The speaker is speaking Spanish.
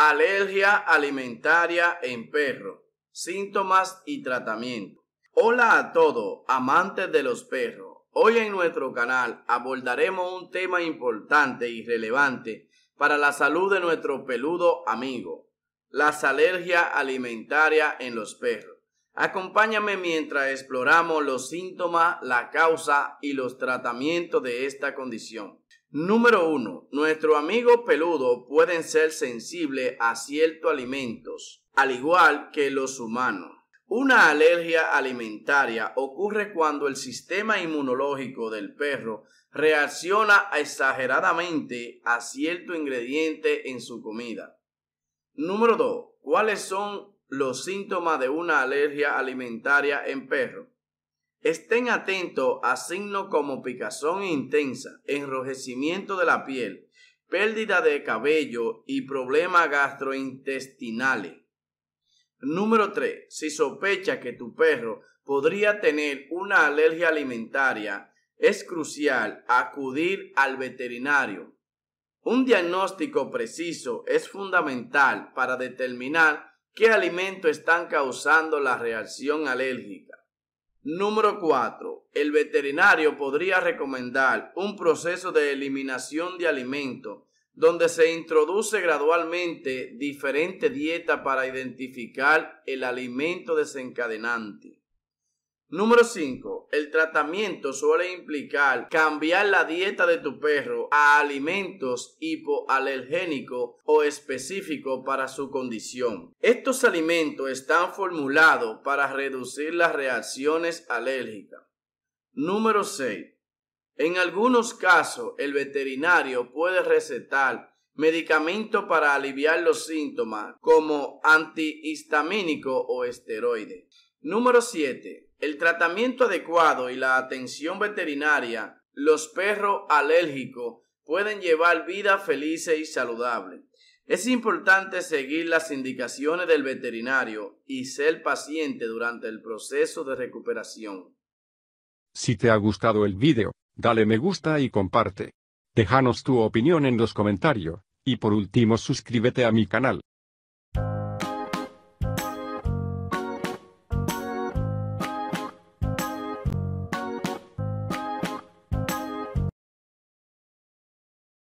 Alergia alimentaria en perro. Síntomas y tratamiento. Hola a todos, amantes de los perros. Hoy en nuestro canal abordaremos un tema importante y relevante para la salud de nuestro peludo amigo, las alergias alimentarias en los perros. Acompáñame mientras exploramos los síntomas, la causa y los tratamientos de esta condición. Número 1. Nuestro amigo peludo pueden ser sensible a ciertos alimentos, al igual que los humanos. Una alergia alimentaria ocurre cuando el sistema inmunológico del perro reacciona exageradamente a cierto ingrediente en su comida. Número 2. ¿Cuáles son los síntomas de una alergia alimentaria en perro? Estén atentos a signos como picazón intensa, enrojecimiento de la piel, pérdida de cabello y problemas gastrointestinales. Número 3. Si sospecha que tu perro podría tener una alergia alimentaria, es crucial acudir al veterinario. Un diagnóstico preciso es fundamental para determinar qué alimento están causando la reacción alérgica. Número 4. El veterinario podría recomendar un proceso de eliminación de alimento donde se introduce gradualmente diferente dieta para identificar el alimento desencadenante. Número 5 el tratamiento suele implicar cambiar la dieta de tu perro a alimentos hipoalergénicos o específicos para su condición. Estos alimentos están formulados para reducir las reacciones alérgicas. Número 6. En algunos casos, el veterinario puede recetar medicamentos para aliviar los síntomas como antihistamínico o esteroide. Número 7. El tratamiento adecuado y la atención veterinaria, los perros alérgicos pueden llevar vida feliz y saludable. Es importante seguir las indicaciones del veterinario y ser paciente durante el proceso de recuperación. Si te ha gustado el video, dale me gusta y comparte. Déjanos tu opinión en los comentarios, y por último suscríbete a mi canal.